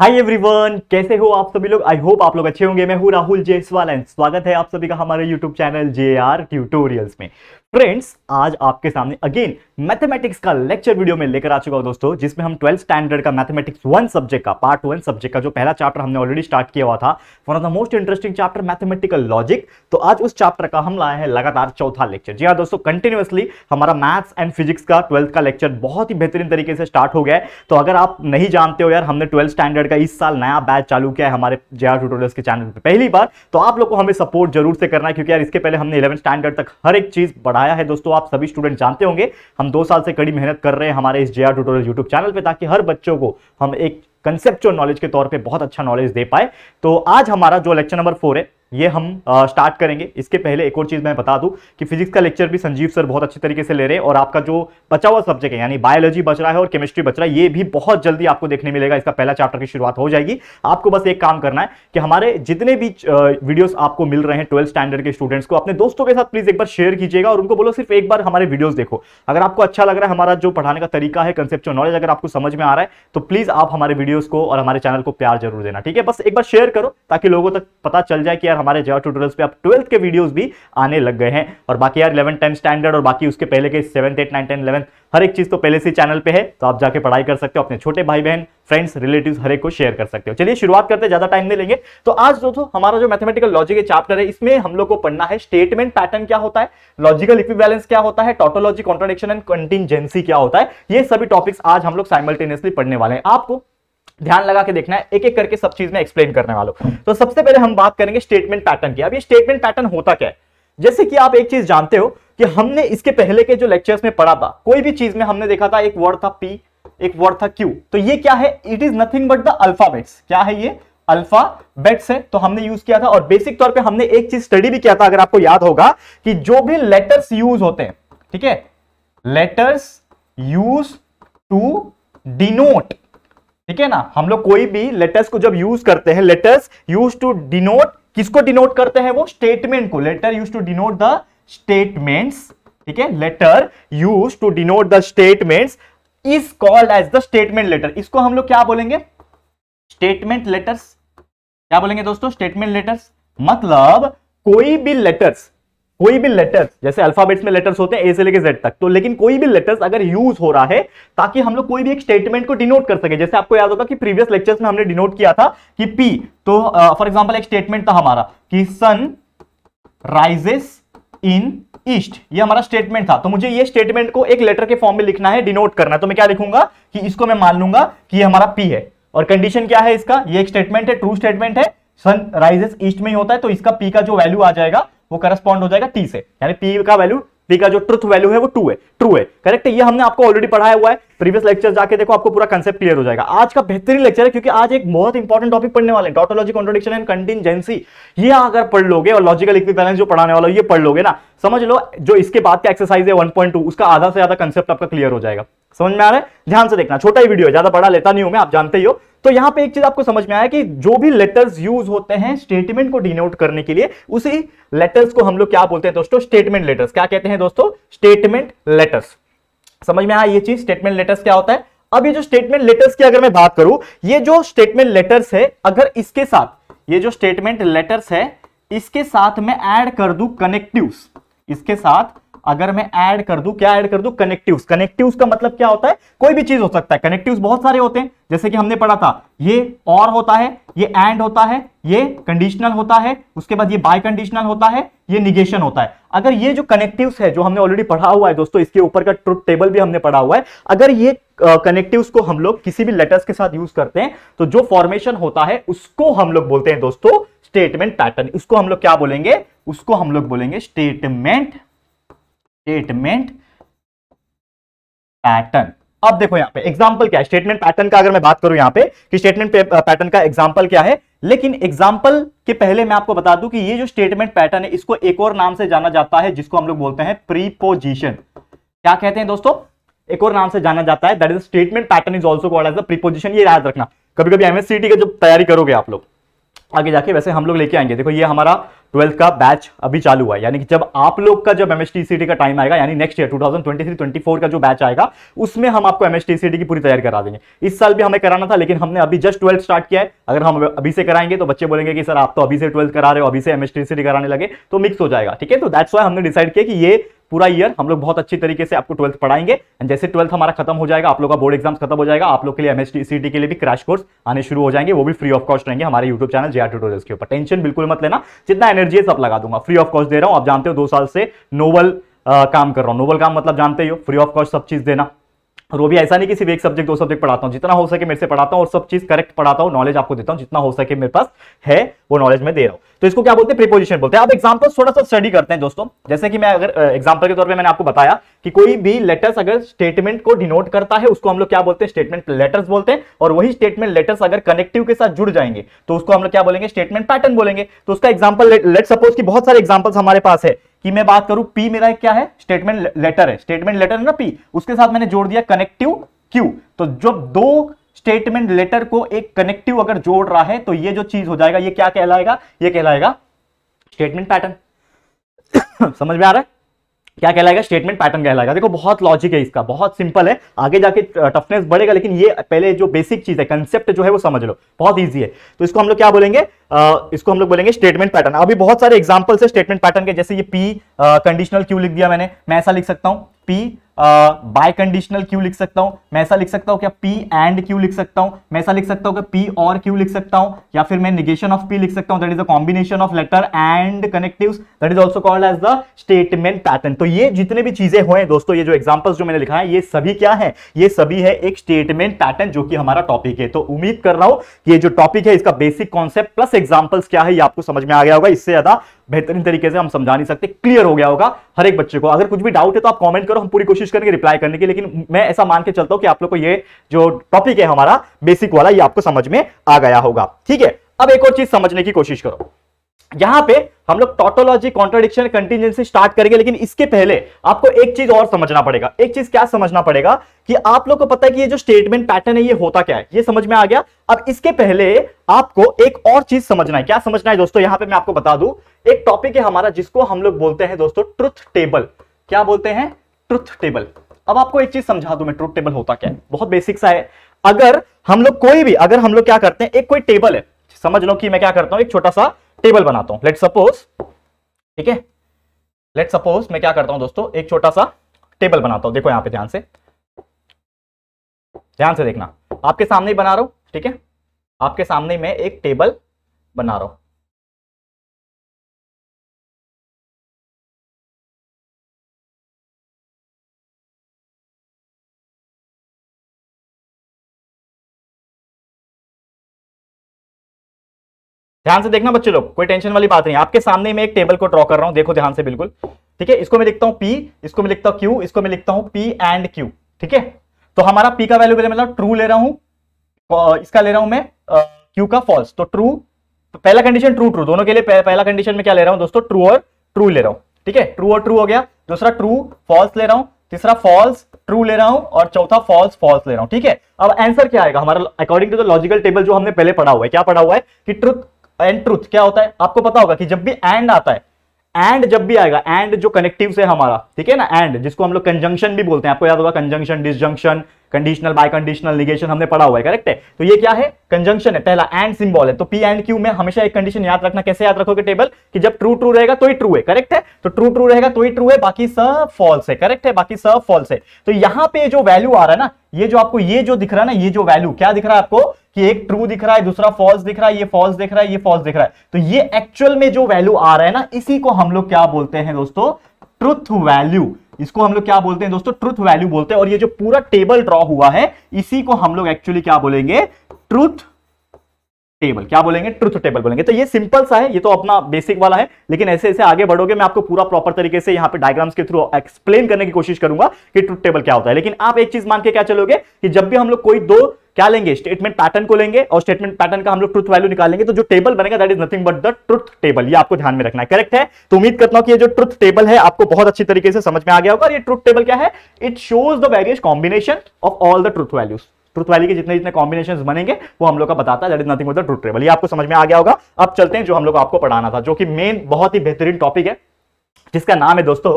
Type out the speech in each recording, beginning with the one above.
hi everyone कैसे हो आप सभी लोग आई होप आप लोग अच्छे होंगे मैं हूँ राहुल जेसवाल एंड स्वागत है आप सभी का हमारे YouTube channel J R tutorials में फ्रेंड्स आज आपके सामने अगेन मैथमेटिक्स का लेक्चर वीडियो में लेकर आ चुका हूं दोस्तों जिसमें हम ट्वेल्थ स्टैंडर्ड का मैथमेटिक्स वन सब्जेक्ट का पार्ट वन सब्जेक्ट का जो पहला चैप्टर हमने ऑलरेडी स्टार्ट किया हुआ था one of the most interesting chapter mathematical logic तो आज उस चैप्टर का हम लाए हैं लगातार चौथा लेक्चर जी हाँ दोस्तों कंटिन्यूसली हमारा मैथ्स एंड फिजिक्स का ट्वेल्थ का लेक्चर बहुत ही बेहतरीन तरीके से स्टार्ट हो गया तो अगर आप नहीं जानते हो यार हमने ट्वेल्थ स्टैंडर्ड का इस साल नया बैच चालू किया है हमारे जे आर के चैनल पर पहली बार तो आप लोग को हमें सपोर्ट जरूर से करना है क्योंकि यार इसके पहले हमने इलेवन स्टैंडर्ड तक हर एक चीज बढ़ा पढ़ाया है दोस्तों आप सभी स्टूडेंट जानते होंगे हम दो साल से कड़ी मेहनत कर रहे हैं हमारे इस J R tutorial YouTube channel पर ताकि हर बच्चों को हम एक कंसेप्चुअल नॉलेज के तौर पर बहुत अच्छा नॉलेज दे पाए तो आज हमारा जो लेक्चर नंबर फोर है ये हम आ, स्टार्ट करेंगे इसके पहले एक और चीज़ मैं बता दूं कि फिजिक्स का लेक्चर भी संजीव सर बहुत अच्छे तरीके से ले रहे हैं और आपका जो बचा हुआ सब्जेक्ट है यानी बायोलॉजी बच रहा है और केमिस्ट्री बच रहा है ये भी बहुत जल्दी आपको देखने मिलेगा इसका पहला चैप्टर की शुरुआत हो जाएगी आपको बस एक काम करना है कि हमारे जितने भी वीडियोज आपको मिल रहे हैं ट्वेल्थ स्टैंडर्ड के स्टूडेंट्स को अपने दोस्तों के साथ प्लीज़ एक बार शेयर कीजिएगा और उनको बोलो सिर्फ एक बार हमारे वीडियोज देखो अगर आपको अच्छा लग रहा है हमारा जो पढ़ाने का तरीका है कंसेप्चुअल नॉलेज अगर आपको समझ में आ रहा है तो प्लीज़ आप हमारे वीडियोज़ को और हमारे चैनल को प्यार जरूर देना ठीक है बस एक बार शेयर करो ताकि लोगों तक पता चल जाए कि यार हमारे जॉब ट्यूटोरियल्स पे अब ट्वेल्थ के वीडियोस भी आने लग गए हैं और बाकी यार इलेवन टेंथ स्टैंडर्ड और बाकी उसके पहले के seventh eight nine ten eleven हर एक चीज़ तो पहले से चैनल पे है तो आप जाके पढ़ाई कर सकते हो अपने छोटे भाई बहन फ्रेंड्स रिलेटिव हर एक को शेयर कर सकते हो चलिए शुरुआत करते हैं ज्यादा टाइम नहीं लेंगे तो आज जो तो हमारा जो मैथमेटिकल लॉजिक के चैप्टर है इसमें हम लोग को पढ़ना है स्टेटमेंट पैटर्न क्या होता है लॉजिकल इक्विवेलेंस क्या होता है टोटोलॉजी कॉन्ट्रोडिक्शन एंड कंटिजेंसी क्या होता है ये सभी टॉपिक्स आज हम लोग साइमल्टेनियसली पढ़ने वाले हैं आपको ध्यान लगा के देखना है एक एक करके सब चीज में एक्सप्लेन करने वालों तो सबसे पहले हम बात करेंगे स्टेटमेंट पैटर्न की अब ये स्टेटमेंट पैटर्न होता क्या है जैसे कि आप एक चीज जानते हो कि हमने इसके पहले के जो लेक्चर्स में पढ़ा था कोई भी चीज में हमने देखा था एक वर्ड था पी एक वर्ड था क्यू तो ये क्या है it is nothing but the alphabets क्या है ये अल्फा बेट्स है तो हमने यूज किया था और बेसिक तौर पे हमने एक चीज स्टडी भी किया था अगर आपको याद होगा कि जो भी लेटर्स यूज होते हैं ठीक है लेटर्स यूज टू डिनोट ठीक है ना हम लोग कोई भी लेटर्स को जब यूज करते हैं लेटर्स यूज टू डिनोट किसको डिनोट करते हैं वो स्टेटमेंट को letter use to denote the statements ठीक है letter use to denote the statements is called as the statement letter इसको हम लोग क्या बोलेंगे स्टेटमेंट लेटर्स क्या बोलेंगे दोस्तों स्टेटमेंट लेटर्स मतलब कोई भी लेटर्स कोई भी लेटर्स जैसे अल्फाबेट्स में लेटर्स होते हैं ए से लेके जेड तक तो लेकिन कोई भी लेटर्स अगर यूज हो रहा है ताकि हम लोग कोई भी एक स्टेटमेंट को डिनोट कर सके जैसे आपको याद होगा कि प्रीवियस लेक्चर्स में हमने डिनोट किया था कि पी तो फॉर uh, एग्जांपल एक स्टेटमेंट था हमारा कि सन राइजेस इन ईस्ट ये हमारा स्टेटमेंट था तो मुझे ये स्टेटमेंट को एक लेटर के फॉर्म में लिखना है डिनोट करना है तो मैं क्या लिखूंगा कि इसको मैं मान लूंगा कि ये हमारा पी है और कंडीशन क्या है इसका ये एक स्टेटमेंट है ट्रू स्टेटमेंट है सन राइजेस ईस्ट में ही होता है तो इसका पी का जो वैल्यू आ जाएगा वो करस्पॉन्ड हो जाएगा टी से यानी पी का वैल्यू पी का जो ट्रुथ वैल्यू है वो टू है ट्रू है करेक्ट ये हमने आपको ऑलरेडी पढ़ाया हुआ है प्रीवियस लेक्चर जाके देखो आपको पूरा कंसेप्ट क्लियर हो जाएगा आज का बेहतरीन लेक्चर है क्योंकि आज एक बहुत इंपॉर्टेंट टॉपिक पढ़ने वाले टॉटोलॉजी कॉन्ट्रोडिक्शन एंड कंटिजेंसी ये अगर पढ़ लोगे और लॉजिकल इक्विबैलेंस जो पढ़ाने वाला ये पढ़ लोगे ना समझ लो जो इसके बाद का एक्सरसाइज है 1.2 उसका आधा से ज्यादा कंसेप्ट आपका क्लियर हो जाएगा समझ में आ रहा है ध्यान से देखना छोटा ही वीडियो है ज्यादा बड़ा लेता नहीं हूं मैं आप जानते ही हो तो यहां पे एक चीज आपको समझ में आया कि जो भी लेटर्स यूज होते हैं स्टेटमेंट को डिनोट करने के लिए उसी लेटर्स को हम लोग क्या बोलते हैं दोस्तों स्टेटमेंट लेटर्स क्या कहते हैं दोस्तों स्टेटमेंट लेटर्स समझ में आया ये चीज स्टेटमेंट लेटर्स क्या होता है अब ये जो स्टेटमेंट लेटर्स की अगर मैं बात करूं ये जो स्टेटमेंट लेटर्स है अगर इसके साथ ये जो स्टेटमेंट लेटर्स है इसके साथ मैं ऐड कर दू कनेक्टिव इसके साथ अगर मैं ऐड कर दूं क्या ऐड कर दूं कनेक्टिव्स कनेक्टिव्स का मतलब क्या होता है कोई भी चीज हो सकता है कनेक्टिव्स बहुत सारे होते हैं जैसे कि हमने पढ़ा था ये और होता है ये एंड होता है ये कंडीशनल होता है उसके बाद ये बाय कंडीशनल होता है ये निगेशन होता है अगर ये जो कनेक्टिव्स है जो हमने ऑलरेडी पढ़ा हुआ है दोस्तों इसके ऊपर का ट्रुथ टेबल भी हमने पढ़ा हुआ है अगर ये कनेक्टिव्स uh, को हम लोग किसी भी लेटर्स के साथ यूज करते हैं तो जो फॉर्मेशन होता है उसको हम लोग बोलते हैं दोस्तों स्टेटमेंट पैटर्न उसको हम लोग क्या बोलेंगे उसको हम लोग बोलेंगे स्टेटमेंट स्टेटमेंट पैटर्न अब देखो यहां पे एग्जाम्पल क्या है स्टेटमेंट पैटर्न का अगर मैं बात करूं यहां पे कि स्टेटमेंट पैटर्न uh, का एग्जांपल क्या है लेकिन एग्जाम्पल के पहले मैं आपको बता दूं कि ये जो स्टेटमेंट पैटर्न है इसको एक और नाम से जाना जाता है जिसको हम लोग बोलते हैं प्रीपोजिशन क्या कहते हैं दोस्तों एक और नाम से जाना जाता है that is statement pattern is also called as the preposition ये याद रखना कभी कभी एमएससीटी का जो तैयारी करोगे आप लोग आगे जाके वैसे हम लोग लेके आएंगे देखो ये हमारा ट्वेल्थ का बैच अभी चालू हुआ है यानी कि जब आप लोग का जब एमएसटीसीटी का टाइम आएगा यानी नेक्स्ट ईयर 2023-24 का जो बैच आएगा उसमें हम आपको एमएसटीसी की पूरी तैयारी करा देंगे इस साल भी हमें कराना था लेकिन हमने अभी जस्ट ट्वेल्थ स्टार्ट किया है अगर हम अभी से कराएंगे तो बच्चे बोलेंगे कि सर आप तो अभी से ट्वेल्थ करा रहे हो अभी से एमएसटीसीटी कराने लगे तो मिक्स हो जाएगा ठीक है तो दैट्स वाई हमने डिसाइड किया कि ये पूरा ईयर हम लोग बहुत अच्छी तरीके से आपको ट्वेल्थ पढ़ाएंगे एंड जैसे ट्वेल्थ हमारा खत्म हो जाएगा आप लोग का बोर्ड एग्जाम खत्म हो जाएगा आप लोग के लिए एमएसटी के लिए भी क्रैश कोर्स आने शुरू हो जाएंगे वो भी फ्री ऑफ कॉस्ट रहेंगे हमारे यूट्यूब चैनल जे आर के ऊपर टेंशन बिल्कुल मत लेना जितना एनर्जी है सब लगा दूंगा फ्री ऑफ कॉस्ट दे रहा हूँ आप जानते हो दो साल से नोवल काम कर रहा हूँ नोवल काम मतलब जानते ही हो फ्री ऑफ कॉस्ट सब चीज देना और वो भी ऐसा नहीं कि सिर्फ एक सब्जेक्ट दो सब्जेक्ट पढ़ाता हूँ जितना हो सके मेरे से पढ़ाता हूँ और सब चीज करेक्ट पढ़ाता हूँ नॉलेज आपको देता हूँ जितना हो सके मेरे पास है वो नॉलेज मैं दे रहा हूँ तो इसको क्या बोलते हैं प्रिपोजिशन बोलते हैं आप एग्जाम्पल थोड़ा सा स्टडी करते हैं दोस्तों जैसे कि मैं अगर एग्जाम्पल के तौर पर मैंने आपको बताया कि कोई भी लेटर्स अगर स्टेटमेंट को डिनोट करता है उसको हम लोग क्या बोलते हैं स्टेटमेंट लेटर्स बोलते हैं और वही स्टेटमेंट लेटर्स अगर कनेक्टिव के साथ जुड़ जाएंगे तो उसको हम लोग क्या बोलेंगे स्टेटमेंट पैटर्न बोलेंगे तो उसका एग्जाम्पल लेट सपोज की बहुत सारे एग्जाम्पल्स हमारे पास है कि मैं बात करूं पी मेरा क्या है स्टेटमेंट लेटर है स्टेटमेंट लेटर है ना पी उसके साथ मैंने जोड़ दिया कनेक्टिव क्यू तो जब दो स्टेटमेंट लेटर को एक कनेक्टिव अगर जोड़ रहा है तो ये जो चीज हो जाएगा ये क्या कहलाएगा ये कहलाएगा स्टेटमेंट पैटर्न समझ में आ रहा है क्या कहलाएगा स्टेटमेंट पैटर्न कहलाएगा देखो बहुत लॉजिक है इसका बहुत सिंपल है आगे जाके टफनेस uh, बढ़ेगा लेकिन ये पहले जो बेसिक चीज है कंसेप्ट जो है वो समझ लो बहुत ईजी है तो इसको हम लोग क्या बोलेंगे आ, uh, इसको हम लोग बोलेंगे स्टेटमेंट पैटर्न अभी बहुत सारे एग्जाम्पल्स है स्टेटमेंट पैटर्न के जैसे ये पी कंडीशनल क्यू लिख दिया मैंने मैं ऐसा लिख सकता हूं पी बाय कंडीशनल क्यू लिख सकता हूं मैं ऐसा लिख सकता हूं क्या पी एंड क्यू लिख सकता हूं मैं ऐसा लिख सकता हूं पी और क्यू लिख सकता हूं या फिर मैं निगेशन ऑफ पी लिख सकता हूं that is a combination of letter and connective that is also called as the statement pattern तो ये जितने भी चीजें हुए दोस्तों ये जो एग्जाम्पल्स जो मैंने लिखा है ये सभी क्या है ये सभी है एक स्टेटमेंट पैटर्न जो कि हमारा टॉपिक है तो उम्मीद कर रहा हूं कि ये जो टॉपिक है इसका बेसिक कॉन्सेप्ट प्लस एग्जाम्पल्स क्या है ये आपको समझ में आ गया होगा इससे ज्यादा बेहतरीन तरीके से हम समझा नहीं सकते क्लियर हो गया होगा हर एक बच्चे को अगर कुछ भी डाउट है तो आप कमेंट करो हम पूरी कोशिश करेंगे रिप्लाई करने की लेकिन मैं ऐसा मान के चलता हूं कि आप लोग को ये जो टॉपिक है हमारा बेसिक वाला ये आपको समझ में आ गया होगा ठीक है अब एक और चीज समझने की कोशिश करो यहां पे हम लोग टोटोलॉजी कॉन्ट्रोडिक्शन कंटीजेंसी स्टार्ट करेंगे लेकिन इसके पहले आपको एक चीज और समझना पड़ेगा एक चीज क्या समझना पड़ेगा कि आप लोग को पता है कि ये जो स्टेटमेंट पैटर्न है ये होता क्या है ये समझ में आ गया अब इसके पहले आपको एक और चीज समझना है क्या समझना है दोस्तों यहां पर मैं आपको बता दू एक टॉपिक है हमारा जिसको हम लोग बोलते हैं दोस्तों ट्रुथ टेबल क्या बोलते हैं ट्रुथ टेबल अब आपको एक चीज समझा दू मैं ट्रुथ टेबल होता क्या है बहुत बेसिक सा है अगर हम लोग कोई भी अगर हम लोग क्या करते हैं एक कोई टेबल है समझ लो कि मैं क्या करता हूं एक छोटा सा टेबल बनाता हूं लेट सपोज ठीक है लेट सपोज मैं क्या करता हूं दोस्तों एक छोटा सा टेबल बनाता हूं देखो यहां पे ध्यान से ध्यान से देखना आपके सामने ही बना रहा हूं ठीक है आपके सामने मैं एक टेबल बना रहा हूं ध्यान से देखना बच्चे लोग कोई टेंशन वाली बात नहीं आपके सामने मैं एक टेबल को ड्रॉ कर रहा हूं देखो ध्यान से बिल्कुल ठीक है इसको मैं लिखता हूं पी इसको मैं लिखता हूं क्यू इसको मैं लिखता हूं पी एंड क्यू ठीक है तो हमारा पी का वैल्यू मतलब ट्रू ले रहा हूं इसका ले रहा हूं मैं क्यू का फॉल्स तो ट्रू पहला कंडीशन ट्रू ट्रू दोनों के लिए पहला कंडीशन में क्या ले रहा हूं दोस्तों ट्रू और ट्रू ले रहा हूं ठीक है ट्रू और ट्रू हो गया दूसरा ट्रू फॉल्स ले रहा हूं तीसरा फॉल्स ट्रू ले रहा हूं और चौथा फॉल्स फॉल्स ले रहा हूं ठीक है अब आंसर क्या आएगा हमारा according to the logical table जो हमने पहले पढ़ा हुआ है क्या पढ़ा हुआ है कि ट्रुथ एंड ट्रूथ क्या होता है आपको पता होगा कि जब भी एंड आता है एंड जब भी आएगा एंड जो कनेक्टिव है हमारा ठीक है ना एंड जिसको हम लोग कंजंक्शन भी बोलते हैं आपको याद होगा conjunction disjunction conditional biconditional negation हमने पढ़ा हुआ है करेक्ट है तो ये क्या है कंजंक्शन है पहला एंड सिंबल है तो पी एंड क्यू में हमेशा एक कंडीशन याद रखना कैसे याद रखोगे टेबल कि जब ट्रू ट्रू रहेगा तो ही ट्रू है करेक्ट है तो ट्रू ट्रू रहेगा तो ही ट्रू है बाकी सब फॉल्स है करेक्ट है बाकी सब फॉल्स है तो यहां पे जो वैल्यू आ रहा है ना ये जो आपको ये जो दिख रहा है ना ये जो वैल्यू क्या दिख रहा है आपको कि एक ट्रू दिख रहा है दूसरा फॉल्स दिख रहा है ये फॉल्स दिख रहा है ये फॉल्स दिख रहा है तो ये एक्चुअल में जो वैल्यू आ रहा है ना इसी को हम लोग क्या बोलते हैं दोस्तों ट्रुथ वैल्यू इसको हम लोग क्या बोलते हैं दोस्तों ट्रुथ वैल्यू बोलते हैं और ये जो पूरा टेबल ड्रॉ हुआ है इसी को हम लोग एक्चुअली क्या बोलेंगे ट्रुथ टेबल क्या बोलेंगे ट्रुथ टेबल बोलेंगे तो ये सिंपल सा है ये तो अपना बेसिक वाला है लेकिन ऐसे ऐसे आगे बढ़ोगे मैं आपको पूरा प्रॉपर तरीके से यहाँ पे डायग्राम्स के थ्रू एक्सप्लेन करने की कोशिश करूंगा कि ट्रुथ टेबल क्या होता है लेकिन आप एक चीज मान के क्या चलोगे कि जब भी हम लोग कोई दो क्या लेंगे स्टेटमेंट पैटर्न को लेंगे और स्टेटमेंट पैटर्न का हम लोग ट्रुथ वैल्यू निकालेंगे तो जो टेबल बनेगा that is nothing but the truth table ये आपको ध्यान में रखना है करेक्ट है तो उम्मीद करता हूं कि ये जो ट्रुथ टेबल है आपको बहुत अच्छी तरीके से समझ में आ गया होगा और ये ट्रुथ टेबल क्या है it shows the various combination of all the truth values truth value के जितने जितने कॉम्बिनेशन बनेंगे वो हम लोग का बताता है that is nothing but the truth table ये आपको समझ में आ गया होगा अब चलते हैं जो हम लोग आपको पढ़ाना था जो कि मेन बहुत ही बेहतरीन टॉपिक है जिसका नाम है दोस्तों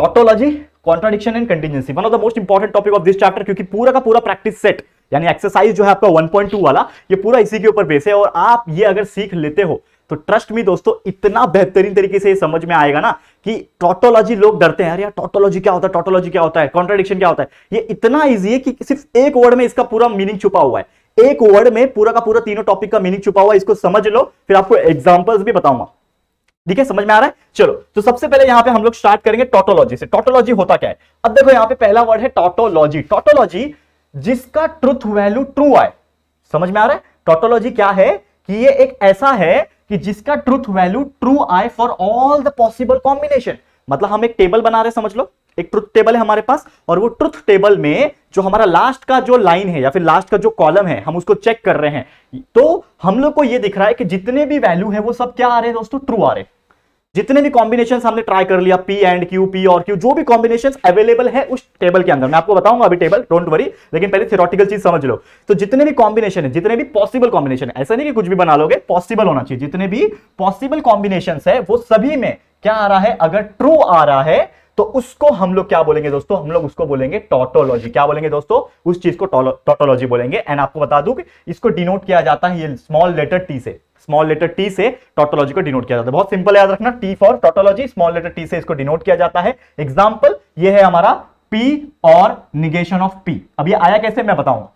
tautology contradiction and contingency one of the most important topic of this chapter क्योंकि पूरा का पूरा प्रैक्टिस सेट यानी एक्सरसाइज जो है आपका 1.2 वाला ये पूरा इसी के ऊपर बेस है और आप ये अगर सीख लेते हो तो ट्रस्ट मी दोस्तों इतना बेहतरीन तरीके से ये समझ में आएगा ना कि टोटोलॉजी लोग डरते हैं अरे यार टोटोलॉजी क्या होता है टोटोलॉजी क्या होता है कॉन्ट्राडिक्शन क्या होता है ये इतना ईजी है कि सिर्फ एक वर्ड में इसका पूरा मीनिंग छुपा हुआ है एक वर्ड में पूरा का पूरा तीनों टॉपिक का मीनिंग छुपा हुआ है इसको समझ लो फिर आपको एग्जाम्पल्स भी बताऊंगा ठीक है समझ में आ रहा है चलो तो सबसे पहले यहाँ पे हम लोग स्टार्ट करेंगे टोटोलॉजी से टोटोलॉजी होता क्या है अब देखो यहाँ पे पहला वर्ड है टोटोलॉजी टोटोलॉजी जिसका ट्रुथ वैल्यू ट्रू आए समझ में आ रहा है टोटोलॉजी क्या है कि ये एक ऐसा है कि जिसका ट्रुथ वैल्यू ट्रू आए for all the possible combination मतलब हम एक टेबल बना रहे समझ लो एक ट्रुथ टेबल है हमारे पास और वो ट्रुथ टेबल में जो हमारा लास्ट का जो लाइन है या फिर लास्ट का जो कॉलम है हम उसको चेक कर रहे हैं तो हम लोग को ये दिख रहा है कि जितने भी वैल्यू है वो सब क्या आ रहे हैं दोस्तों ट्रू आ रहे हैं जितने भी कॉम्बिनेशन हमने ट्राई कर लिया पी एंड क्यू पी और क्यू जो भी कॉम्बिनेशन अवेलेबल है उस टेबल के अंदर मैं आपको बताऊंगा अभी टेबल डोंट वरी लेकिन पहले थियोरटिकल चीज समझ लो तो जितने भी कॉम्बिनेशन है जितने भी पॉसिबल कॉम्बिनेशन ऐसा नहीं कि कुछ भी बना लोगे पॉसिबल होना चाहिए जितने भी पॉसिबल कॉम्बिनेशन है वो सभी में क्या आ रहा है अगर ट्रू आ रहा है तो उसको हम लोग क्या बोलेंगे दोस्तों हम लोग उसको बोलेंगे टोटोलॉजी क्या बोलेंगे दोस्तों उस चीज को टोटोलॉजी बोलेंगे एंड आपको बता दू कि इसको डिनोट किया जाता है ये स्मॉल लेटर टी से स्मॉल लेटर टी से टोटोलॉजी को डिनोट किया जाता है बहुत सिंपल याद रखना T for tautology small letter T से इसको डिनोट किया जाता है एग्जाम्पल ये है हमारा पी और निगेशन ऑफ पी अब ये आया कैसे मैं बताऊंगा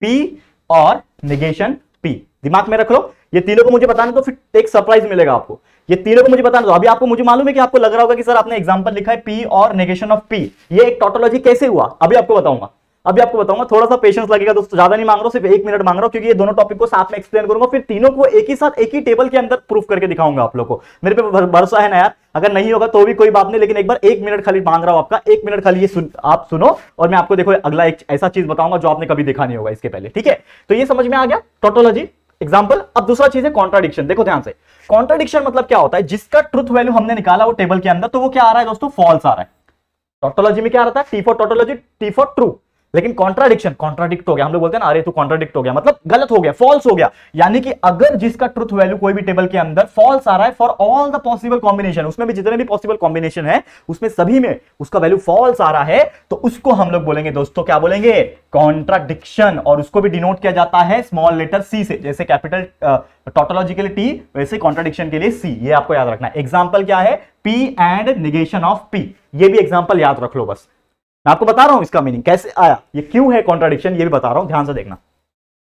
पी और निगेशन पी दिमाग में रख लो ये तीनों को मुझे बताने तो फिर एक सरप्राइज मिलेगा आपको ये तीनों को मुझे बताना दो अभी आपको मुझे मालूम है कि आपको लग रहा होगा कि सर आपने एग्जाम्पल लिखा है पी और नेगेशन ऑफ पी ये एक टोटोलॉजी कैसे हुआ अभी आपको बताऊंगा अभी आपको बताऊंगा थोड़ा सा पेशेंस लगेगा दोस्तों ज्यादा नहीं मांग रहा हूं सिर्फ एक मिनट मांग रहा हूं क्योंकि ये दोनों टॉपिक को साथ में एक्सप्लेन करूंगा फिर तीनों को एक ही साथ एक ही टेबल के अंदर प्रूफ करके दिखाऊंगा आप लोग को मेरे पे भरोसा है ना यार अगर नहीं होगा तो भी कोई बात नहीं लेकिन एक बार एक मिनट खाली मांग रहा हूं आपका एक मिनट खाली ये सुन आप सुनो और मैं आपको देखो अगला एक ऐसा चीज बताऊंगा जो आपने कभी देखा नहीं होगा इसके पहले ठीक है तो ये समझ में आ गया टोटोलॉजी एग्जाम्पल अब दूसरा चीज है कॉन्ट्राडिक्शन देखो ध्यान से कॉन्ट्राडिक्शन मतलब क्या होता है जिसका ट्रुथ वैल्यू हमने निकाला वो टेबल के अंदर तो वो क्या आ रहा है दोस्तों फॉल्स आ रहा है टोटोलॉजी में क्या रहा है T for tautology T for true लेकिन कॉन्ट्राडिक्शन कॉन्ट्राडिक्ट हो गया हम लोग बोलते हैं ना अरे तू कॉन्ट्राडिक्ट हो गया मतलब गलत हो गया फॉल्स हो गया यानी कि अगर जिसका ट्रुथ वैल्यू कोई भी टेबल के अंदर फॉल्स आ रहा है for all the possible combination उसमें भी जितने भी पॉसिबल कॉम्बिनेशन है उसमें सभी में उसका वैल्यू फॉल्स आ रहा है तो उसको हम लोग बोलेंगे दोस्तों क्या बोलेंगे कॉन्ट्राडिक्शन और उसको भी डिनोट किया जाता है स्मॉल लेटर सी से जैसे कैपिटल टोटोलॉजिकल टी वैसे कॉन्ट्राडिक्शन के लिए सी ये आपको याद रखना है एग्जाम्पल क्या है P and negation of P ये भी एग्जाम्पल याद रख लो बस मैं आपको बता रहा हूं इसका मीनिंग कैसे आया ये क्यों है कॉन्ट्राडिक्शन ये भी बता रहा हूं ध्यान से देखना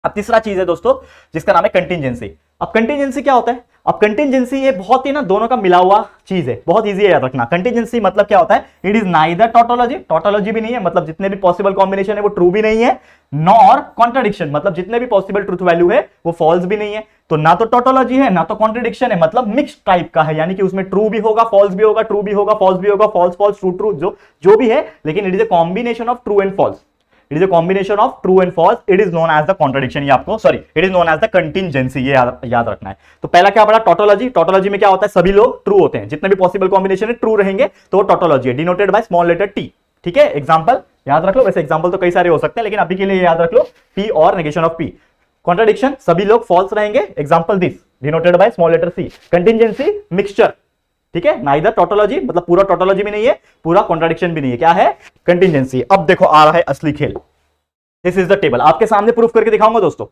अब तीसरा चीज है दोस्तों जिसका नाम है कंटिजेंसी अब कंटिजेंसी क्या होता है अब कंटिजेंसी ये बहुत ही ना दोनों का मिला हुआ चीज है बहुत इजी है याद रखना कंटिजेंसी मतलब क्या होता है it is neither tautology tautology भी नहीं है मतलब जितने भी पॉसिबल कॉम्बिनेशन है वो ट्रू भी नहीं है नॉर कॉन्ट्रडिक्शन मतलब जितने भी पॉसिबल ट्रूथ वैल्यू है वो फॉल्स भी नहीं है तो ना तो टोटोलॉजी है ना तो कॉन्ट्रडिक्शन है मतलब मिक्स टाइप का है यानी कि उसमें ट्रू भी होगा फॉल्स भी होगा ट्रू भी होगा फॉल्स भी होगा फॉल्स फॉल्स ट्रू ट्रू जो जो भी है लेकिन it is a combination of true and false it is a combination of true and false it is known as the contradiction आपको sorry it is known as the contingency ये याद, याद रखना है तो पहला क्या पड़ा टोटोलॉजी टोटोलॉजी में क्या होता है सभी लोग ट्रू होते हैं जितने भी पॉसिबल कॉम्बिनेशन है ट्रू रहेंगे तो टोटोलॉजी है denoted by small letter T ठीक है एग्जाम्पल याद रख लो वैसे एग्जाम्पल तो कई सारे हो सकते हैं लेकिन अभी के लिए याद रख लो पी और नेगेशन ऑफ पी कॉन्ट्रडिक्शन सभी लोग फॉल्स रहेंगे example this denoted by small letter C contingency mixture ठीक है ना इधर टोटोलॉजी मतलब पूरा टोटोलॉजी भी नहीं है पूरा कॉन्ट्राडिक्शन भी नहीं है क्या है कंटिजेंसी अब देखो आ रहा है असली खेल दिस इज द टेबल आपके सामने प्रूफ करके दिखाऊंगा दोस्तों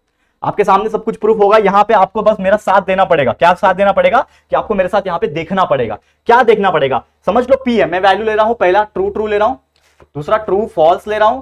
आपके सामने सब कुछ प्रूफ होगा यहाँ पे आपको बस मेरा साथ देना पड़ेगा क्या साथ देना पड़ेगा कि आपको मेरे साथ यहाँ पे देखना पड़ेगा क्या देखना पड़ेगा समझ लो पी है मैं वैल्यू ले रहा हूं पहला ट्रू ट्रू ले रहा हूं दूसरा ट्रू फॉल्स ले रहा हूं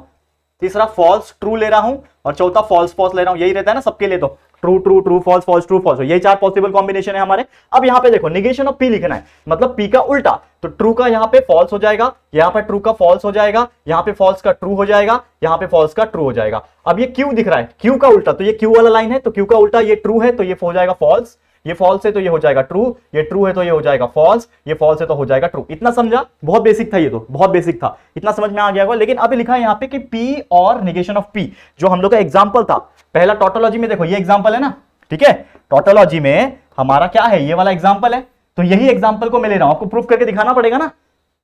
तीसरा फॉल्स ट्रू ले रहा हूं और चौथा फॉल्स फॉल्स ले रहा हूं यही रहता है ना सबके लिए तो true true true false false true false ये चार पॉसिबल कॉम्बिनेशन है हमारे अब यहाँ पे देखो निगेशन ऑफ पी लिखना है मतलब पी का उल्टा तो ट्रू का यहाँ पे फॉल्स हो जाएगा यहाँ पे ट्रू का फॉल्स हो जाएगा यहाँ पे फॉल्स का ट्रू हो जाएगा यहाँ पे फॉल्स का ट्रू हो जाएगा अब ये क्यू दिख रहा है क्यू का उल्टा तो ये क्यू वाला लाइन है तो क्यू का उल्टा ये ट्रू है तो ये हो जाएगा फॉल्स ये फॉल्स है तो ये हो जाएगा ट्रू ये ट्रू है तो ये हो जाएगा फॉल्स ये फॉल्स है तो हो जाएगा ट्रू इतना समझा बहुत बेसिक था ये तो बहुत बेसिक था इतना समझ में आ गया होगा लेकिन अभी लिखा है यहाँ पे कि पी और निगेशन ऑफ पी जो हम लोग का एग्जाम्पल था पहला टोटोलॉजी में देखो ये एग्जाम्पल है ना ठीक है टोटोलॉजी में हमारा क्या है ये वाला एग्जाम्पल है तो यही एग्जाम्पल को मैं ले रहा हूं आपको प्रूफ करके दिखाना पड़ेगा ना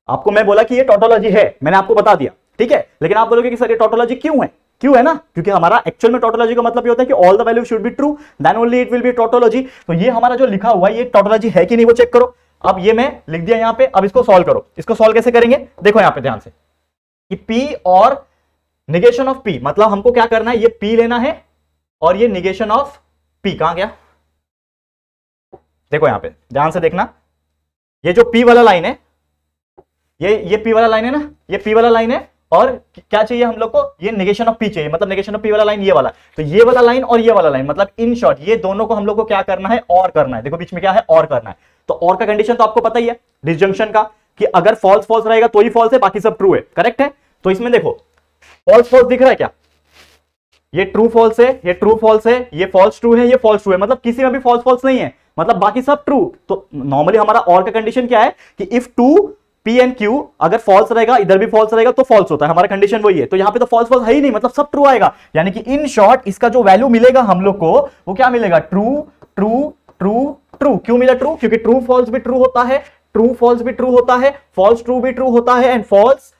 आपको मैं बोला कि ये टोटोलॉजी है मैंने आपको बता दिया ठीक है लेकिन आप बोलोगे कि सर ये टोटोलॉजी क्यों है क्यों है ना क्योंकि हमारा एक्चुअल में टोटोलॉजी का मतलब ये होता है कि all the value should be true then only it will be tautology तो ये हमारा जो लिखा हुआ है ये टोटोलॉजी है कि नहीं वो चेक करो अब ये मैं लिख दिया यहां पे अब इसको सॉल्व करो इसको सॉल्व कैसे करेंगे देखो यहां पे ध्यान से कि पी और निगेशन ऑफ पी मतलब हमको क्या करना है ये पी लेना है और ये निगेशन ऑफ पी कहां गया देखो यहां पे ध्यान से देखना ये जो पी वाला लाइन है ये ये पी वाला लाइन है ना ये पी वाला लाइन है और क्या चाहिए हम लोग को ये नेगेशन ऑफ पी चाहिए मतलब नेगेशन ऑफ पी वाला लाइन ये वाला तो ये वाला लाइन और ये वाला लाइन मतलब इन शॉर्ट ये दोनों को हम लोग को क्या करना है और करना है देखो बीच में क्या है और करना है तो और का कंडीशन तो आपको पता ही है डिसजंक्शन का कि अगर फॉल्स फॉल्स रहेगा तो ही फॉल्स है बाकी सब ट्रू है करेक्ट है तो इसमें देखो फॉल्स फॉल्स दिख रहा है क्या ये ट्रू फॉल्स है ये ट्रू फॉल्स है ये फॉल्स ट्रू है ये फॉल्स ट्रू है मतलब किसी में भी फॉल्स फॉल्स नहीं है मतलब बाकी सब ट्रू तो नॉर्मली हमारा और का कंडीशन क्या है कि if two P and Q अगर फॉल्स रहेगा इधर भी फॉल्स रहेगा तो फॉल्स होता है हमारा कंडीशन वही है तो यहाँ पे तो फॉल्स फॉल्स है ही नहीं मतलब सब ट्रू आएगा यानी कि इन शॉर्ट इसका जो वैल्यू मिलेगा हम लोग को वो क्या मिलेगा ट्रू ट्रू ट्रू ट्रू क्यों मिला ट्रू क्योंकि ट्रू फॉल्स भी ट्रू होता है ट्रू फॉल्स भी ट्रू होता है फॉल्स ट्रू भी ट्रू होता है एंड फॉल्स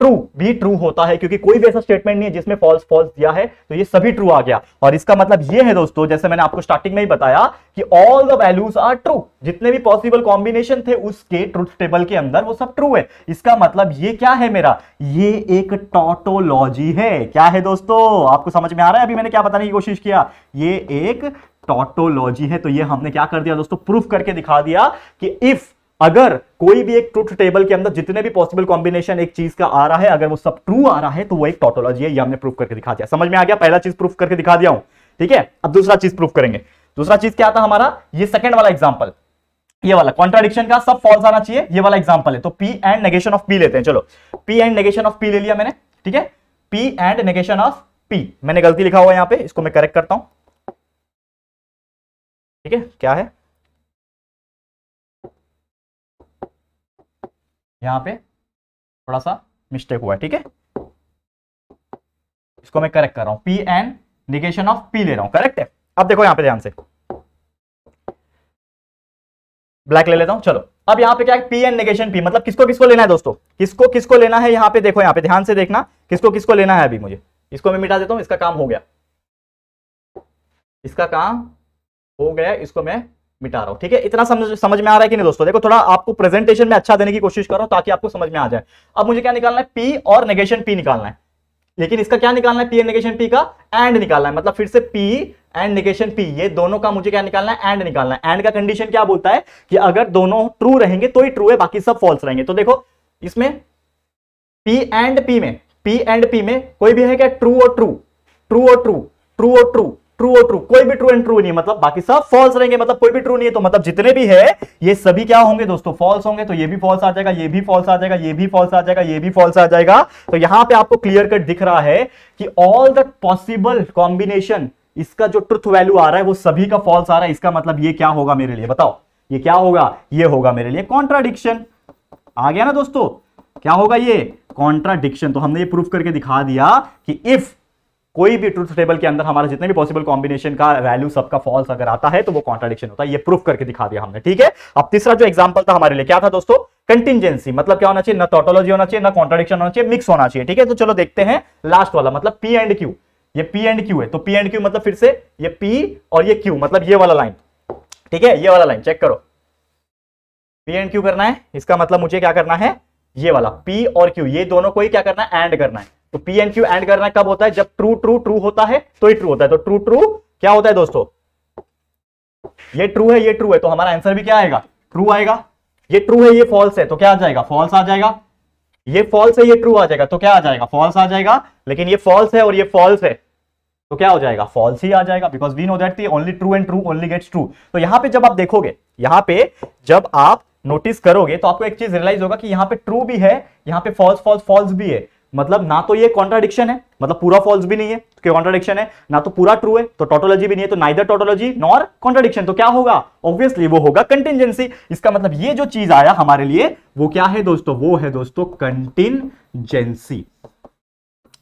ट्रू भी ट्रू होता है क्योंकि कोई भी ऐसा स्टेटमेंट नहीं है जिसमें फॉल्स फॉल्स दिया है तो ये सभी ट्रू आ गया और इसका मतलब ये है दोस्तों जैसे मैंने आपको स्टार्टिंग में ही बताया कि all the values are true जितने भी पॉसिबल कॉम्बिनेशन थे उसके ट्रूथ टेबल के अंदर वो सब ट्रू है इसका मतलब ये क्या है मेरा ये एक टॉटोलॉजी है क्या है दोस्तों आपको समझ में आ रहा है अभी मैंने क्या बताने की कोशिश किया ये एक टॉटोलॉजी है तो ये हमने क्या कर दिया दोस्तों प्रूफ करके दिखा दिया कि इफ अगर कोई भी एक ट्रुथ टेबल के अंदर जितने भी पॉसिबल कॉम्बिनेशन एक चीज का आ रहा है अगर वो सब ट्रू आ रहा है तो वो एक टोटोलॉजी है ये हमने प्रूफ करके दिखा दिया समझ में आ गया पहला चीज प्रूफ करके दिखा दिया हूं ठीक है अब दूसरा चीज प्रूफ करेंगे दूसरा चीज क्या था हमारा ये सेकंड वाला एग्जाम्पल ये वाला कॉन्ट्राडिक्शन का सब फॉल्स आना चाहिए ये वाला एग्जाम्पल है तो P and negation of P लेते हैं चलो P and negation of P ले लिया मैंने ठीक है P and negation of P मैंने गलती लिखा हुआ यहां पर इसको मैं करेक्ट करता हूं ठीक है क्या है यहाँ पे थोड़ा सा मिस्टेक हुआ है ठीक है इसको मैं करेक्ट कर रहा हूं P and negation of P ले रहा हूं करेक्ट है अब देखो यहां पे ध्यान से ब्लैक ले लेता हूं चलो अब यहां पे क्या है पी एन निगेशन पी मतलब किसको किसको लेना है दोस्तों किसको किसको लेना है यहां पे देखो यहां पे ध्यान से देखना किसको किसको लेना है अभी मुझे इसको मैं मिटा देता हूं इसका काम हो गया इसका काम हो गया इसको मैं मिटा रहा हूं ठीक है इतना समझ समझ में आ रहा है कि नहीं दोस्तों देखो थोड़ा आपको प्रेजेंटेशन में अच्छा देने की कोशिश करो ताकि आपको समझ में आ जाए अब मुझे क्या निकालना है पी और नेगेशन पी निकालना है लेकिन इसका क्या निकालना है पी एंड नेगेशन पी का एंड निकालना है मतलब फिर से पी एंड नेगेशन पी ये दोनों का मुझे क्या निकालना है एंड निकालना है एंड का कंडीशन क्या बोलता है कि अगर दोनों ट्रू रहेंगे तो ही ट्रू है बाकी सब फॉल्स रहेंगे तो देखो इसमें पी एंड पी में पी एंड पी में कोई भी है क्या ट्रू और ट्रू ट्रू और ट्रू ट्रू और ट्रू ट्रू और ट्रू कोई भी ट्रू एंड ट्रू नहीं मतलब बाकी सब फॉल्स रहेंगे मतलब कोई भी ट्रू नहीं है तो मतलब जितने भी है ये सभी क्या होंगे दोस्तों फॉल्स होंगे तो ये भी फॉल्स आ जाएगा ये भी फॉल्स आ जाएगा ये भी फॉल्स आ जाएगा ये भी फॉल्स आ जाएगा तो यहां पे आपको क्लियर कट दिख रहा है कि ऑल द पॉसिबल कॉम्बिनेशन इसका जो ट्रुथ वैल्यू आ रहा है वो सभी का फॉल्स आ रहा है इसका मतलब ये क्या होगा मेरे लिए बताओ ये क्या होगा ये होगा मेरे लिए कॉन्ट्राडिक्शन आ गया ना दोस्तों क्या होगा ये कॉन्ट्राडिक्शन तो हमने ये प्रूफ करके दिखा दिया कि इफ कोई भी ट्रूथ टेबल के अंदर हमारा जितने भी पॉसिबल कॉम्बिनेशन का वैल्यू सबका फॉल्स अगर आता है तो वो कॉन्ट्राडिक्शन होता है ये प्रूफ करके दिखा दिया हमने ठीक है अब तीसरा जो एग्जाम्पल था हमारे लिए क्या था दोस्तों कंटिजेंसी मतलब क्या होना चाहिए ना टोटोलॉजी होना चाहिए ना कॉन्ट्राडिक्शन होना चाहिए मिक्स होना चाहिए ठीक है तो चलो देखते हैं लास्ट वाला मतलब पी एंड क्यू ये पी एंड क्यू है तो पी एंड क्यू मतलब फिर से ये पी और ये क्यू मतलब ये वाला लाइन ठीक है ये वाला लाइन चेक करो पी एंड क्यू करना है इसका मतलब मुझे क्या करना है ये वाला पी और क्यू ये दोनों को ही क्या करना है एंड करना है तो पी एन क्यू एंड करना कब होता है जब ट्रू ट्रू ट्रू होता है तो ये ट्रू होता है तो ट्रू ट्रू क्या होता है दोस्तों ये ट्रू है ये ट्रू है तो हमारा आंसर भी क्या आएगा ट्रू आएगा ये ट्रू है ये फॉल्स है तो क्या आ जाएगा फॉल्स आ जाएगा ये फॉल्स है ये ट्रू आ जाएगा तो क्या आ जाएगा फॉल्स आ जाएगा लेकिन ये फॉल्स है और ये फॉल्स है तो क्या हो जाएगा फॉल्स ही आ जाएगा because we know that the only true and true only gets true तो यहां पे जब आप देखोगे यहां पे जब आप नोटिस करोगे तो आपको एक चीज रियलाइज होगा कि यहां पे ट्रू भी है यहां पे फॉल्स फॉल्स फॉल्स भी है मतलब ना तो ये कॉन्ट्राडिक्शन है मतलब पूरा फॉल्स भी नहीं है तो कॉन्ट्राडिक्शन है ना तो पूरा ट्रू है तो टोटोलॉजी भी नहीं है तो नाइदर टोटोलॉजी नॉर कॉन्ट्राडिक्शन तो क्या होगा ऑब्वियसली वो होगा कंटिजेंसी इसका मतलब ये जो चीज आया हमारे लिए वो क्या है दोस्तों वो है दोस्तों कंटिजेंसी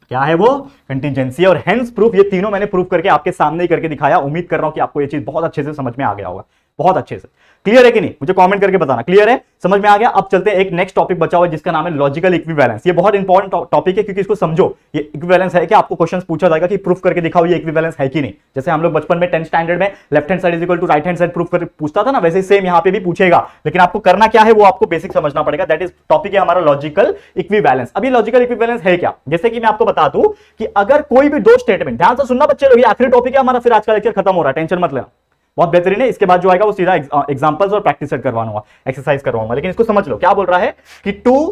क्या है वो कंटिजेंसी और हेंस प्रूफ ये तीनों मैंने प्रूफ करके आपके सामने ही करके दिखाया उम्मीद कर रहा हूं कि आपको ये चीज बहुत अच्छे से समझ में आ गया होगा बहुत अच्छे से क्लियर है कि नहीं मुझे कमेंट करके बताना क्लियर है समझ में आ गया अब चलते हैं एक नेक्स्ट टॉपिक बचा हुआ जिसका नाम है लॉजिकल इक्विवेलेंस ये बहुत इंपॉर्टेंट टॉपिक है क्योंकि इसको समझो ये इक्विवेलेंस है कि आपको क्वेश्चन पूछा जाएगा कि प्रूफ करके दिखाओ ये इक्विवेलेंस है कि नहीं जैसे हम लोग बचपन में टेंथ स्टैंडर्ड में left hand side equal to right hand side proof कर पूछता था ना वैसे सेम यहाँ पे भी पूछेगा लेकिन आपको करना क्या है वो आपको बेसिक समझना पड़ेगा दैट इज टॉपिक है हमारा लॉजिकल इक्विवेलेंस अब ये लॉजिकल इक्विवेलेंस है क्या जैसे कि मैं आपको बता दूं कि अगर कोई भी दो स्टेटमेंट ध्यान से सुनना बच्चे लोग आखिरी टॉपिक है हमारा फिर आज का लेक्चर खत्म हो रहा है टेंशन मत लेना बहुत बेहतरीन है इसके बाद जो आएगा वो सीधा एग्जाम्पल्स और प्रैक्टिस करवाऊंगा एक्सरसाइज करवाऊंगा लेकिन इसको समझ लो क्या बोल रहा है कि टू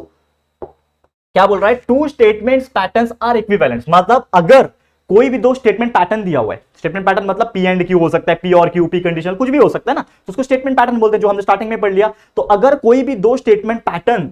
क्या बोल रहा है two statement pattern are equivalent मतलब अगर कोई भी दो स्टेटमेंट पैटर्न दिया हुआ है स्टेटमेंट पैटर्न मतलब पी एंड क्यू हो सकता है पी और क्यू पी कंडीशन कुछ भी हो सकता है ना तो उसको स्टेटमेंट पैटर्न बोलते हैं जो हमने स्टार्टिंग में पढ़ लिया तो अगर कोई भी दो स्टेटमेंट पैटर्न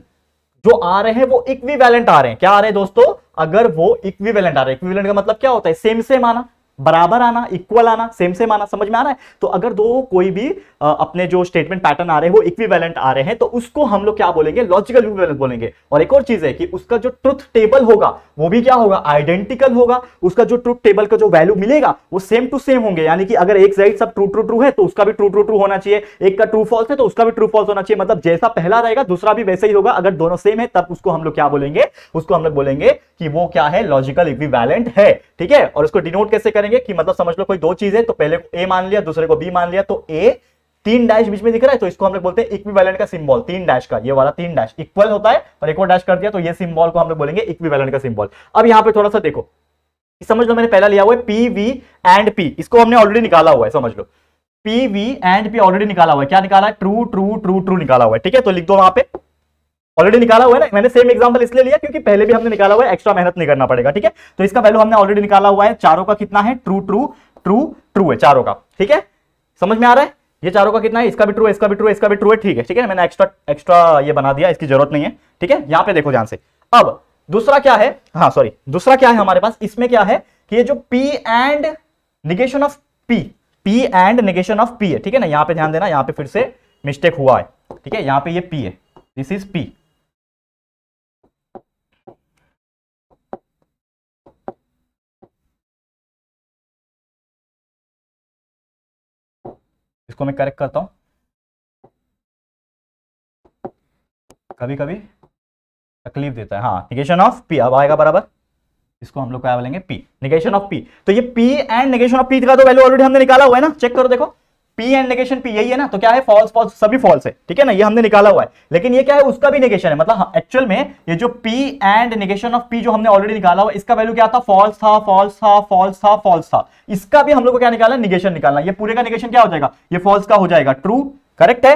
जो आ रहे हैं वो इक्वी आ रहे हैं क्या आ रहे हैं दोस्तों अगर वो इक्वी आ रहे हैं इक्वी का मतलब क्या होता है सेम सेम आना बराबर आना इक्वल आना सेम सेम आना समझ में आ रहा है तो अगर दो कोई भी आ, अपने जो स्टेटमेंट पैटर्न आ रहे हैं वो इक्विवेलेंट आ रहे हैं तो उसको हम लोग क्या बोलेंगे लॉजिकल इक्विवेलेंट बोलेंगे और एक और चीज है कि उसका जो ट्रुथ टेबल होगा वो भी क्या होगा आइडेंटिकल होगा उसका जो ट्रुथ टेबल का जो वैल्यू मिलेगा वो सेम टू सेम होंगे यानी कि अगर एक साइड सब ट्रू ट्रू ट्रू है तो उसका भी ट्रू ट्रू ट्रू होना चाहिए एक का ट्रू फॉल्स है तो उसका भी ट्रू फॉल्स होना चाहिए मतलब जैसा पहला रहेगा दूसरा भी वैसे ही होगा अगर दोनों सेम है तब उसको हम लोग क्या बोलेंगे उसको हम लोग बोलेंगे कि वो क्या है लॉजिकल इक्विवेलेंट है ठीक है और उसको डिनोट कैसे करेंगे करेंगे कि मतलब समझ लो कोई दो चीज है तो पहले को ए मान लिया दूसरे को बी मान लिया तो ए तीन डैश बीच में दिख रहा है तो इसको हम लोग बोलते हैं इक्विवेलेंट का सिंबल तीन डैश का ये वाला तीन डैश इक्वल होता है और एक और डैश कर दिया तो ये सिंबल को हम लोग बोलेंगे इक्विवेलेंट का सिंबल अब यहाँ पे थोड़ा सा देखो समझ लो मैंने पहला लिया हुआ है पी वी एंड पी इसको हमने ऑलरेडी निकाला हुआ है समझ लो P V and P already निकाला हुआ है क्या निकाला है ट्रू ट्रू ट्रू ट्रू निकाला हुआ है ठीक है तो लिख दो वहां पे ऑलरेडी निकाला हुआ है ना मैंने सेम एग्जांपल इसलिए लिया क्योंकि पहले भी हमने निकाला हुआ है एक्स्ट्रा मेहनत नहीं करना पड़ेगा ठीक है तो इसका वैल्यू हमने ऑलरेडी निकाला हुआ है चारों का कितना है ट्रू ट्रू ट्रू ट्रू है चारों का ठीक है समझ में आ रहा है ये चारों का कितना है इसका भी ट्रू है इसका भी ट्रू है इसका भी ट्रू है ठीक है ठीक है मैंने एक्स्ट्रा एक्स्ट्रा ये बना दिया इसकी जरूरत नहीं है ठीक है यहाँ पे देखो ध्यान से अब दूसरा क्या है हाँ सॉरी दूसरा क्या है हमारे पास इसमें क्या है कि ये जो P and negation of P P and negation of P है ठीक है ना यहाँ पे ध्यान देना यहाँ पे फिर से मिस्टेक हुआ है ठीक है यहाँ पे ये पी है दिस इज पी इसको मैं करेक्ट करता हूँ कभी कभी तकलीफ देता है हाँ निगेशन ऑफ पी अब आएगा बराबर इसको हम लोग क्या बोलेंगे पी निगेशन ऑफ पी तो ये P and negation of P का तो वैल्यू ऑलरेडी हमने निकाला हुआ है ना चेक करो देखो पी एंड नेगेशन पी यही है ना तो क्या है फॉल्स फॉल्स सभी फॉल्स है ठीक है ना ये हमने निकाला हुआ है लेकिन ये क्या है उसका भी नेगेशन है मतलब एक्चुअल हाँ, में ये जो P and negation of P जो हमने ऑलरेडी निकाला हुआ इसका वैल्यू क्या था फॉल्स था फॉल्स था फॉल्स था फॉल्स था इसका भी हम लोग को क्या निकालना निगेशन निकालना ये पूरे का निगेशन क्या हो जाएगा ये फॉल्स का हो जाएगा ट्रू करेक्ट है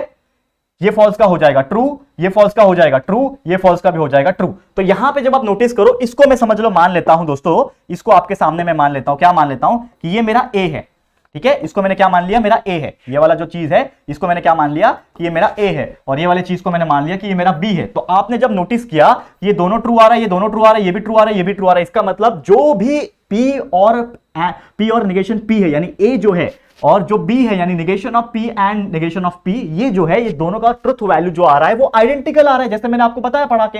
ये फॉल्स का हो जाएगा ट्रू ये फॉल्स का हो जाएगा ट्रू ये फॉल्स का भी हो जाएगा ट्रू तो यहां पे जब आप नोटिस करो इसको मैं समझ लो मान लेता हूं दोस्तों इसको आपके सामने मैं मान लेता हूं क्या मान लेता हूं कि ये मेरा ए है ठीक है इसको मैंने क्या मान लिया मेरा ए है ये वाला जो चीज है इसको मैंने क्या मान लिया कि ये मेरा ए है और ये वाली चीज को मैंने मान लिया कि ये मेरा बी है तो आपने जब नोटिस किया ये दोनों ट्रू आ रहा है ये दोनों ट्रू आ रहा है ये भी ट्रू आ रहा है ये भी ट्रू आ रहा है इसका मतलब जो भी पी और पी और निगेशन पी है यानी ए जो है और जो बी है यानी negation of P and negation of P ये जो है ये दोनों का ट्रुथ वैल्यू जो आ रहा है वो आइडेंटिकल आ रहा है जैसे मैंने आपको बताया पढ़ा के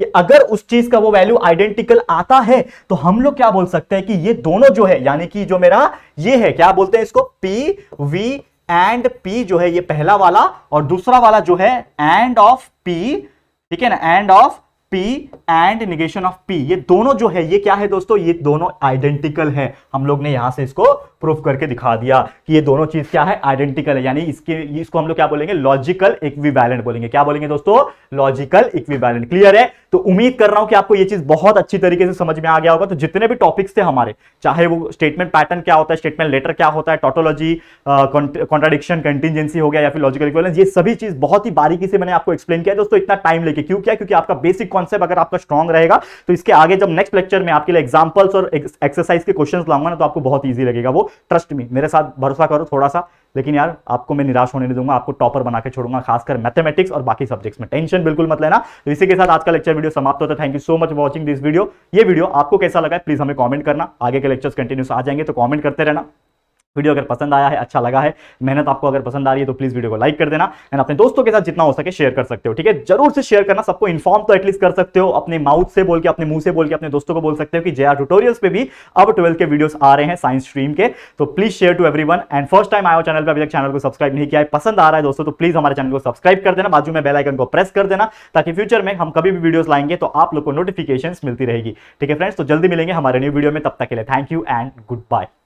कि अगर उस चीज का वो वैल्यू आइडेंटिकल आता है तो हम लोग क्या बोल सकते हैं कि ये दोनों जो है यानी कि जो मेरा ये है क्या बोलते हैं इसको पी वी एंड पी जो है ये पहला वाला और दूसरा वाला जो है एंड ऑफ पी ठीक है ना and of P and negation of P ये दोनों जो है ये क्या है दोस्तों ये दोनों आइडेंटिकल है हम लोग ने यहां से इसको प्रूफ करके दिखा दिया कि ये दोनों चीज क्या है आइडेंटिकल है यानी इसके इसको हम लोग क्या बोलेंगे लॉजिकल इक्विवैलेंट बोलेंगे क्या बोलेंगे दोस्तों लॉजिकल इक्विवैलेंट क्लियर है तो उम्मीद कर रहा हूं कि आपको ये चीज बहुत अच्छी तरीके से समझ में आ गया होगा तो जितने भी टॉपिक्स थे हमारे चाहे वो स्टेटमेंट पैटर्न क्या होता है स्टेटमेंट लेटर क्या होता है टोटोलॉजी कॉन्ट्राडिक्शन कंटिजेंसी हो गया या फिर लॉजिकल इक्विवेलेंस ये सभी चीज बहुत ही बारीकी से मैंने आपको एक्सप्लेन किया दोस्तों इतना टाइम लेके क्यों किया क्योंकि आपका बेसिक कॉन्सेप्ट अगर आपका स्ट्रॉग रहेगा तो इसके आगे जब नेक्स्ट लेक्चर में आपके लिए एग्जाम्पल्स और एक्सरसाइज के क्वेश्चन लाऊंगा ना तो आपको बहुत ईजी लगेगा वो ट्रस्ट में मेरे साथ भरोसा करो थोड़ा सा लेकिन यार आपको मैं निराश होने नहीं दूंगा आपको टॉपर बना के छोड़ूंगा खासकर मैथमेटिक्स और बाकी सब्जेक्ट्स में टेंशन बिल्कुल मत लेना तो इसी के साथ आज का लेक्चर वीडियो समाप्त होता है thank you so much watching this video ये वीडियो आपको कैसा लगा है प्लीज हमें कमेंट करना आगे के लेक्चर्स कंटिन्यूस आ जाएंगे तो कमेंट करते रहना वीडियो अगर पसंद आया है अच्छा लगा है मेहनत आपको अगर पसंद आ रही है तो प्लीज़ वीडियो को लाइक कर देना एंड अपने दोस्तों के साथ जितना हो सके शेयर कर सकते हो ठीक है जरूर से शेयर करना सबको इन्फॉर्म तो एटलीस्ट कर सकते हो अपने माउथ से बोल के अपने मुंह से बोल के अपने दोस्तों को बोल सकते हो कि जे आर ट्यूटोरियल्स पे भी अब ट्वेल्थ के वीडियो आ रहे हैं साइंस स्ट्रीम के तो please share to every and first time आयो चैनल पर अभी तक चैनल को सब्सक्राइब नहीं किया है पसंद आ रहा है दोस्तों तो प्लीज हमारे चैनल को सब्सक्राइब कर देना बाजू में बेलाइकन को प्रेस कर देना ताकि फ्यूचर में हम कभी भी वीडियोज लाएंगे तो आप लोग को नोटिफिकेशन मिलती रहेगी ठीक है फ्रेंड्स तो जल्दी मिलेंगे हमारे न्यू वीडियो में तब तक के लिए thank you and good bye